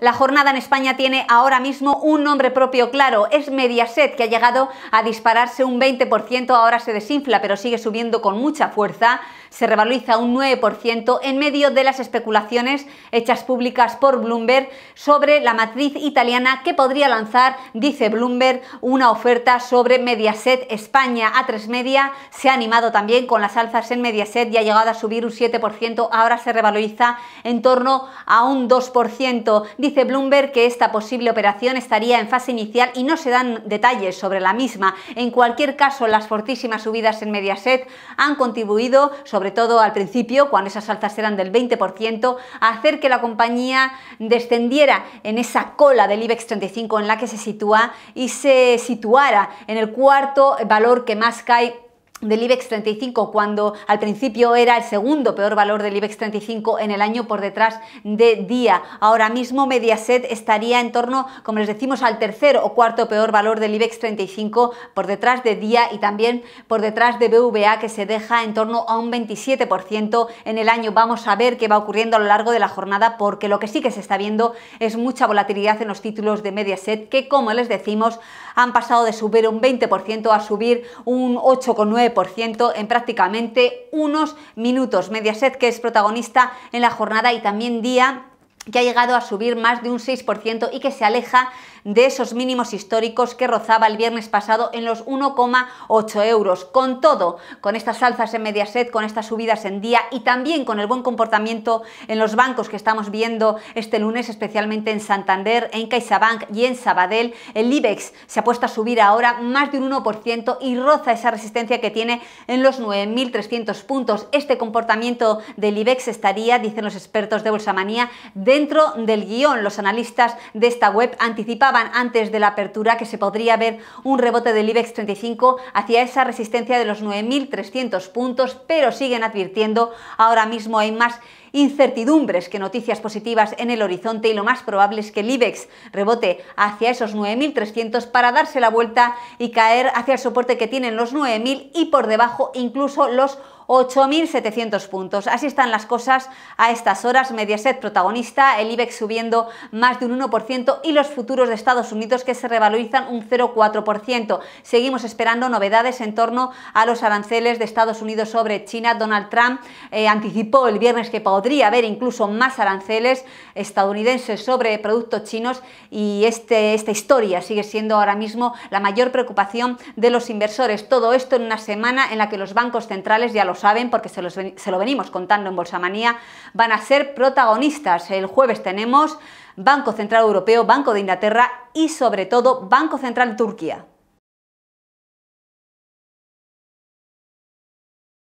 la jornada en España tiene ahora mismo un nombre propio claro, es Mediaset, que ha llegado a dispararse un 20%, ahora se desinfla, pero sigue subiendo con mucha fuerza, se revaloriza un 9% en medio de las especulaciones hechas públicas por Bloomberg sobre la matriz italiana que podría lanzar, dice Bloomberg, una oferta sobre Mediaset España. A3 Media se ha animado también con las alzas en Mediaset y ha llegado a subir un 7%, ahora se revaloriza en torno a un 2%. Dice Bloomberg que esta posible operación estaría en fase inicial y no se dan detalles sobre la misma. En cualquier caso, las fortísimas subidas en Mediaset han contribuido, sobre todo al principio, cuando esas altas eran del 20%, a hacer que la compañía descendiera en esa cola del IBEX 35 en la que se sitúa y se situara en el cuarto valor que más cae del IBEX 35 cuando al principio era el segundo peor valor del IBEX 35 en el año por detrás de día. Ahora mismo Mediaset estaría en torno, como les decimos, al tercer o cuarto peor valor del IBEX 35 por detrás de día y también por detrás de BVA que se deja en torno a un 27% en el año. Vamos a ver qué va ocurriendo a lo largo de la jornada porque lo que sí que se está viendo es mucha volatilidad en los títulos de Mediaset que, como les decimos, han pasado de subir un 20% a subir un 8,9% ciento en prácticamente unos minutos. Mediaset, que es protagonista en la jornada y también día que ha llegado a subir más de un 6% y que se aleja de esos mínimos históricos que rozaba el viernes pasado en los 1,8 euros. Con todo, con estas alzas en Mediaset, con estas subidas en día y también con el buen comportamiento en los bancos que estamos viendo este lunes, especialmente en Santander, en CaixaBank y en Sabadell, el IBEX se puesto a subir ahora más de un 1% y roza esa resistencia que tiene en los 9.300 puntos. Este comportamiento del IBEX estaría, dicen los expertos de Bolsamanía, dentro del guión. Los analistas de esta web anticipan antes de la apertura que se podría ver un rebote del IBEX 35 hacia esa resistencia de los 9.300 puntos, pero siguen advirtiendo ahora mismo hay más incertidumbres que noticias positivas en el horizonte y lo más probable es que el IBEX rebote hacia esos 9.300 para darse la vuelta y caer hacia el soporte que tienen los 9.000 y por debajo incluso los 8.700 puntos. Así están las cosas a estas horas. Mediaset protagonista, el IBEX subiendo más de un 1% y los futuros de Estados Unidos que se revalorizan un 0,4%. Seguimos esperando novedades en torno a los aranceles de Estados Unidos sobre China. Donald Trump eh, anticipó el viernes que podría haber incluso más aranceles estadounidenses sobre productos chinos y este, esta historia sigue siendo ahora mismo la mayor preocupación de los inversores. Todo esto en una semana en la que los bancos centrales ya los saben porque se, se lo venimos contando en Bolsamanía, van a ser protagonistas. El jueves tenemos Banco Central Europeo, Banco de Inglaterra y sobre todo Banco Central Turquía.